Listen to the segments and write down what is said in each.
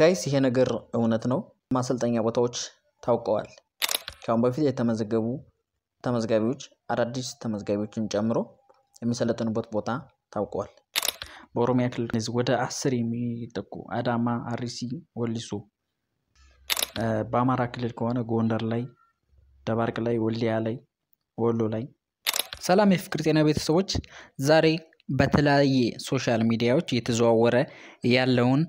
ጋይስ ይሄ ነገር እውነት ነው። ማሰልጠኛ ቦታዎች ታውቀዋል። ከአሁን በፊት የተመዘገቡ ተመዝጋቢዎች አዳዲስ ተመዝጋቢዎችን ጨምሮ የሚሰለጥኑበት ቦታ ታውቀዋል። በኦሮሚያ ክልል እነዚህ ወደ አስር የሚጠቁ አዳማ፣ አርሲ፣ ወሊሶ። በአማራ ክልል ከሆነ ጎንደር ላይ፣ ደባርቅ ላይ፣ ወልዲያ ላይ፣ ወሎ ላይ። ሰላም የፍቅር ጤና ቤተሰቦች ዛሬ በተለያየ ሶሻል ሚዲያዎች እየተዘዋወረ ያለውን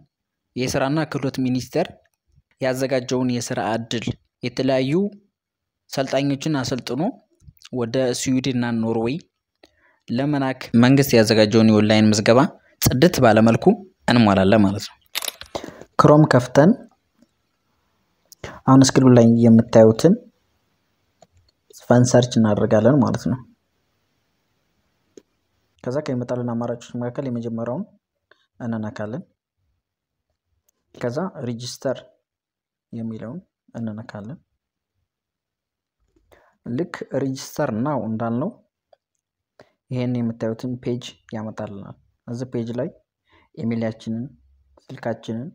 የስራና ክህሎት ሚኒስቴር ያዘጋጀውን የስራ እድል የተለያዩ ሰልጣኞችን አሰልጥኖ ወደ ስዊድንና ኖርዌይ ለመናክ መንግስት ያዘጋጀውን የኦንላይን ምዝገባ ጽድት ባለመልኩ እንሟላለን ማለት ነው። ክሮም ከፍተን አሁን እስክሪኑ ላይ የምታዩትን ጽፈን ሰርች እናደርጋለን ማለት ነው። ከዛ ከሚመጣልን አማራጮች መካከል የመጀመሪያውን እንነካለን። ከዛ ሪጅስተር የሚለውን እንነካለን። ልክ ሪጂስተር ናው እንዳልነው ይሄን የምታዩትን ፔጅ ያመጣልናል። እዚህ ፔጅ ላይ ኢሜይላችንን፣ ስልካችንን፣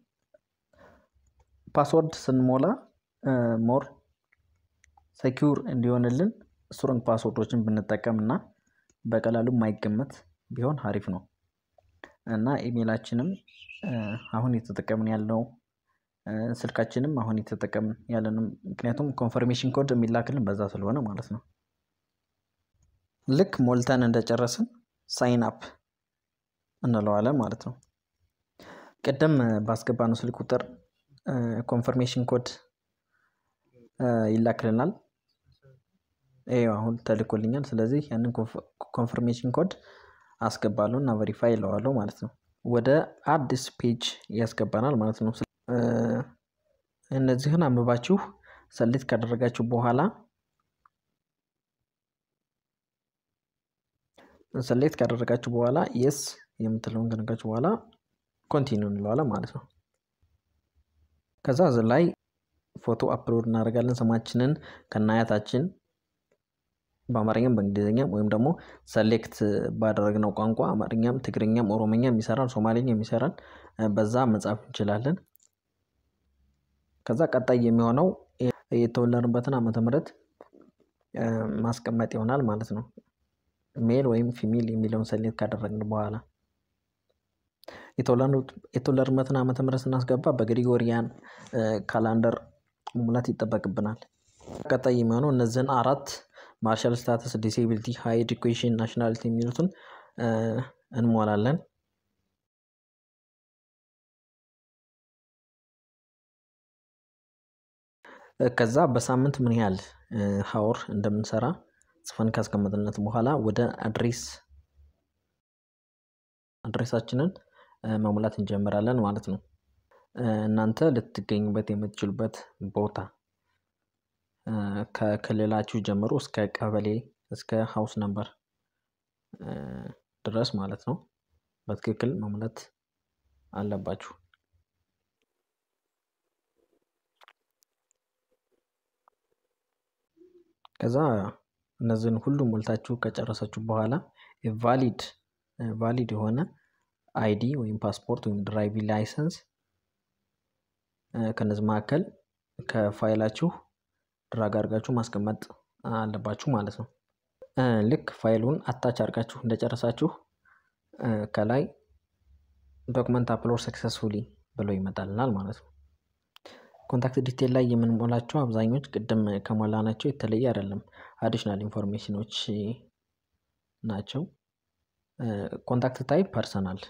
ፓስወርድ ስንሞላ ሞር ሰኪውር እንዲሆንልን ስትሮንግ ፓስወርዶችን ብንጠቀም እና በቀላሉ የማይገመት ቢሆን አሪፍ ነው። እና ኢሜላችንም አሁን የተጠቀምን ያለው ስልካችንም አሁን የተጠቀምን ያለን ምክንያቱም ኮንፈርሜሽን ኮድ የሚላክልን በዛ ስለሆነ ማለት ነው። ልክ ሞልተን እንደጨረስን ሳይን አፕ እንለዋለን ማለት ነው። ቅድም ባስገባነው ስልክ ቁጥር ኮንፈርሜሽን ኮድ ይላክልናል። ይኸው አሁን ተልኮልኛል። ስለዚህ ያንን ኮንፈርሜሽን ኮድ አስገባለሁ እና ቬሪፋይ ይለዋለሁ ማለት ነው። ወደ አዲስ ፔጅ ያስገባናል ማለት ነው። እነዚህን አንብባችሁ ሰሌት ካደረጋችሁ በኋላ ሰሌት ካደረጋችሁ በኋላ የስ የምትለውን ከነካችሁ በኋላ ኮንቲኒው እንለዋለን ማለት ነው። ከዛ ዝ ላይ ፎቶ አፕሎድ እናደርጋለን ስማችንን ከናያታችን በአማርኛም በእንግሊዝኛም ወይም ደግሞ ሰሌክት ባደረግነው ቋንቋ አማርኛም፣ ትግርኛም፣ ኦሮምኛም ይሰራል፣ ሶማሌኛም ይሰራል። በዛ መጻፍ እንችላለን። ከዛ ቀጣይ የሚሆነው የተወለድንበትን ዓመተ ምህረት ማስቀመጥ ይሆናል ማለት ነው። ሜል ወይም ፊሚል የሚለውን ሰሌክት ካደረግን በኋላ የተወለድንበትን ዓመተ ምህረት ስናስገባ በግሪጎሪያን ካላንደር መሙላት ይጠበቅብናል። ቀጣይ የሚሆነው እነዚህን አራት ማርሻል ስታተስ፣ ዲሴቢሊቲ፣ ሃይ ኤዱኬሽን፣ ናሽናሊቲ የሚሉትን እንሞላለን። ከዛ በሳምንት ምን ያህል ሀወር እንደምንሰራ ጽፈን ካስቀመጥነት በኋላ ወደ አድሬስ አድሬሳችንን መሙላት እንጀምራለን ማለት ነው። እናንተ ልትገኙበት የምትችሉበት ቦታ ከክልላችሁ ጀምሮ እስከ ቀበሌ እስከ ሀውስ ነምበር ድረስ ማለት ነው በትክክል መሙላት አለባችሁ። ከዛ እነዚህን ሁሉ ሞልታችሁ ከጨረሳችሁ በኋላ ቫሊድ ቫሊድ የሆነ አይዲ ወይም ፓስፖርት ወይም ድራይቪንግ ላይሰንስ ከነዚህ መካከል ከፋይላችሁ ድራግ አድርጋችሁ ማስቀመጥ አለባችሁ ማለት ነው። ልክ ፋይሉን አታች አድርጋችሁ እንደጨረሳችሁ ከላይ ዶክመንት አፕሎድ ሰክሰስፉሊ ብሎ ይመጣልናል ማለት ነው። ኮንታክት ዲቴል ላይ የምንሞላቸው አብዛኞች ቅድም ከሞላ ናቸው የተለየ አይደለም፣ አዲሽናል ኢንፎርሜሽኖች ናቸው። ኮንታክት ታይፕ ፐርሰናል፣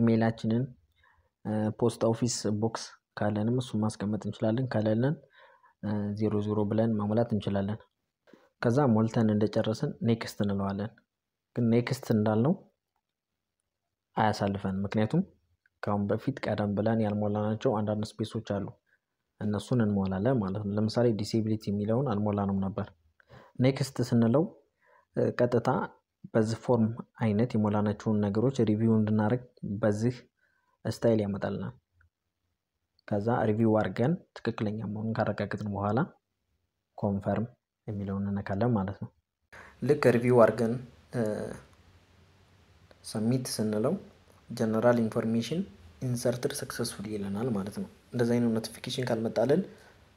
ኢሜይላችንን፣ ፖስት ኦፊስ ቦክስ ካለንም እሱን ማስቀመጥ እንችላለን። ከሌለን ዜሮ ዜሮ ብለን መሙላት እንችላለን። ከዛ ሞልተን እንደጨረስን ኔክስት እንለዋለን። ግን ኔክስት እንዳልነው አያሳልፈን። ምክንያቱም ከአሁን በፊት ቀደም ብለን ያልሞላናቸው አንዳንድ ስፔሶች አሉ። እነሱን እንሞላለን ማለት ነው። ለምሳሌ ዲሴቢሊቲ የሚለውን አልሞላንም ነበር። ኔክስት ስንለው ቀጥታ በዚህ ፎርም አይነት የሞላናቸውን ነገሮች ሪቪው እንድናደርግ በዚህ ስታይል ያመጣልናል። ከዛ ሪቪው አድርገን ትክክለኛ መሆኑን ካረጋገጥን በኋላ ኮንፈርም የሚለውን እነካለን ማለት ነው። ልክ ሪቪው አድርገን ሰሚት ስንለው ጀነራል ኢንፎርሜሽን ኢንሰርትድ ሰክሰስፉል ይለናል ማለት ነው። እንደዚ አይነት ኖቲፊኬሽን ካልመጣልን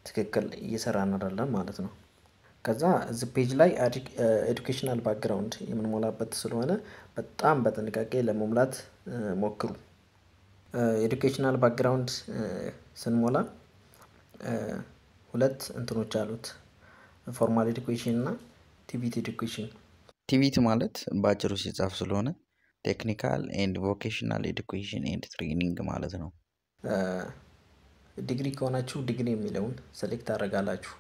ትክክል እየሰራ እንራለን ማለት ነው። ከዛ እዚ ፔጅ ላይ ኤዱኬሽናል ባክግራውንድ የምንሞላበት ስለሆነ በጣም በጥንቃቄ ለመሙላት ሞክሩ። ኤዱኬሽናል ባክግራውንድ ስንሞላ ሁለት እንትኖች አሉት ፎርማል ኤዱኬሽን እና ቲቪት ኤዱኬሽን። ቲቪት ማለት በአጭሩ ሲጻፍ ስለሆነ ቴክኒካል ኤንድ ቮኬሽናል ኤዱኬሽን ኤንድ ትሬኒንግ ማለት ነው። ዲግሪ ከሆናችሁ ዲግሪ የሚለውን ሴሌክት ታደርጋላችሁ።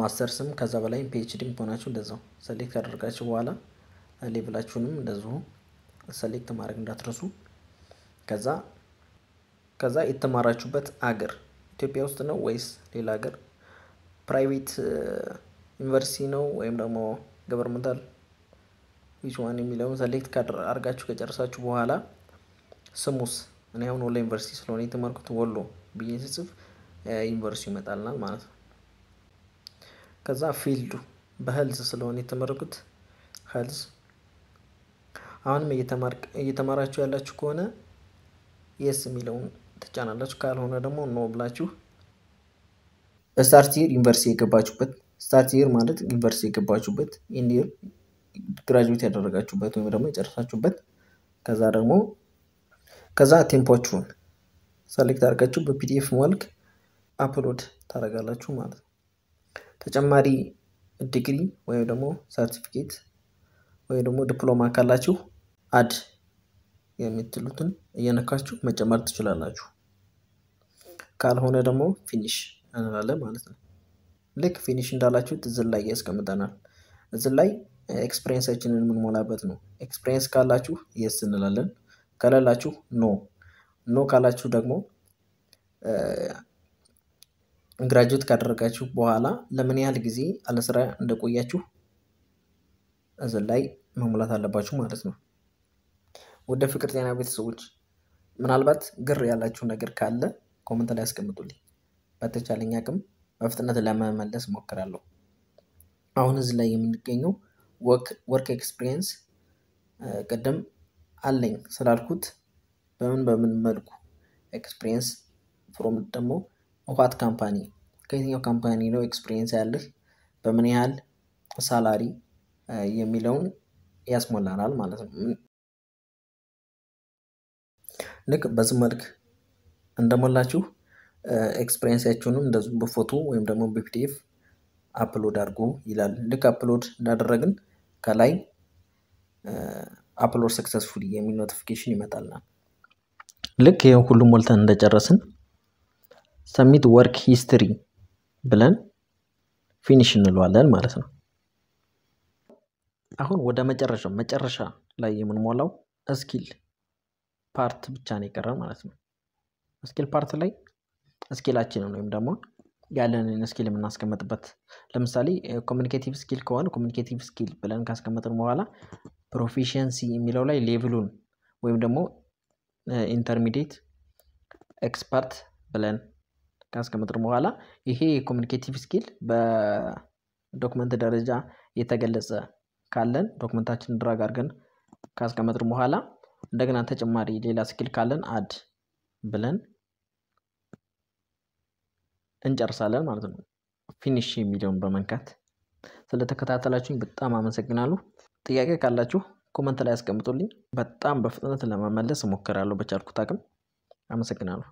ማስተርስም ከዛ በላይም ፒኤችዲም ከሆናችሁ እንደዛው ሴሌክት ካደረጋችሁ በኋላ ሌብላችሁንም እንደዚሁ ሴሌክት ማድረግ እንዳትረሱ። ከዛ ከዛ የተማራችሁበት አገር ኢትዮጵያ ውስጥ ነው ወይስ ሌላ ሀገር ፕራይቬት ዩኒቨርሲቲ ነው ወይም ደግሞ ገቨርመንታል ዋን የሚለውን ሰሌክት አድርጋችሁ ከጨረሳችሁ በኋላ ስሙስ እኔ አሁን ወሎ ዩኒቨርሲቲ ስለሆነ የተማርኩት ወሎ ብዬ ስጽፍ ዩኒቨርሲቲ ይመጣልናል ማለት ነው። ከዛ ፊልዱ በህልዝ ስለሆነ የተመረኩት ህልዝ አሁንም እየተማራችሁ ያላችሁ ከሆነ የስ የሚለውን ትጫናላችሁ። ካልሆነ ደግሞ ኖ ብላችሁ ስታርት ይር ዩኒቨርሲቲ የገባችሁበት ስታርት ይር ማለት ዩኒቨርሲቲ የገባችሁበት ኢንዲር ግራጁዌት ያደረጋችሁበት ወይም ደግሞ የጨረሳችሁበት ከዛ ደግሞ ከዛ ቴምፖችሁን ሰሌክት አድርጋችሁ በፒዲኤፍ መልክ አፕሎድ ታደርጋላችሁ ማለት ነው። ተጨማሪ ዲግሪ ወይም ደግሞ ሰርቲፊኬት ወይም ደግሞ ዲፕሎማ ካላችሁ አድ የምትሉትን እየነካችሁ መጨመር ትችላላችሁ። ካልሆነ ደግሞ ፊኒሽ እንላለን ማለት ነው። ልክ ፊኒሽ እንዳላችሁት እዚህ ላይ ያስቀምጠናል። እዚህ ላይ ኤክስፔሪንሳችንን የምንሞላበት ነው። ኤክስፔሪንስ ካላችሁ የስ እንላለን፣ ከሌላችሁ ኖ። ኖ ካላችሁ ደግሞ ግራጁዌት ካደረጋችሁ በኋላ ለምን ያህል ጊዜ አለስራ እንደቆያችሁ እዚህ ላይ መሙላት አለባችሁ ማለት ነው። ወደ ፍቅር ጤና ቤተሰቦች ምናልባት ግር ያላችሁ ነገር ካለ ኮመንት ላይ ያስቀምጡልኝ። በተቻለኝ አቅም በፍጥነት ለመመለስ ሞክራለሁ። አሁን እዚህ ላይ የምንገኘው ወርክ ኤክስፒሪየንስ ቅድም አለኝ ስላልኩት በምን በምን መልኩ ኤክስፒሪየንስ ፍሮም ደግሞ ውሃት ካምፓኒ ከየትኛው ካምፓኒ ነው ኤክስፒሪየንስ ያለህ በምን ያህል ሳላሪ የሚለውን ያስሞላናል ማለት ነው። ልክ በዚህ መልክ እንደሞላችሁ ኤክስፔሪንሳችሁንም እንደዚ በፎቶ ወይም ደግሞ በፒዲኤፍ አፕሎድ አድርጎ ይላል። ልክ አፕሎድ እንዳደረግን ከላይ አፕሎድ ሰክሰስፉሊ የሚል ኖቲፊኬሽን ይመጣልናል። ልክ ይህ ሁሉም ሞልተን እንደጨረስን ሰሚት ወርክ ሂስትሪ ብለን ፊኒሽ እንለዋለን ማለት ነው። አሁን ወደ መጨረሻው መጨረሻ ላይ የምንሞላው እስኪል ፓርት ብቻ ነው የቀረን ማለት ነው። እስኪል ፓርት ላይ እስኪላችንን ወይም ደግሞ ያለንን ስኪል የምናስቀምጥበት ለምሳሌ ኮሚኒኬቲቭ ስኪል ከሆነ ኮሚኒኬቲቭ ስኪል ብለን ካስቀመጥን በኋላ ፕሮፊሽንሲ የሚለው ላይ ሌቭሉን ወይም ደግሞ ኢንተርሚዲየት፣ ኤክስፐርት ብለን ካስቀመጥን በኋላ ይሄ የኮሚኒኬቲቭ ስኪል በዶክመንት ደረጃ የተገለጸ ካለን ዶክመንታችንን ድራግ አድርገን ካስቀመጥን በኋላ እንደገና ተጨማሪ ሌላ ስኪል ካለን አድ ብለን እንጨርሳለን ማለት ነው። ፊኒሽ የሚለውን በመንካት ስለተከታተላችሁኝ በጣም አመሰግናለሁ። ጥያቄ ካላችሁ ኮመንት ላይ ያስቀምጡልኝ። በጣም በፍጥነት ለመመለስ እሞክራለሁ በቻልኩት አቅም። አመሰግናለሁ።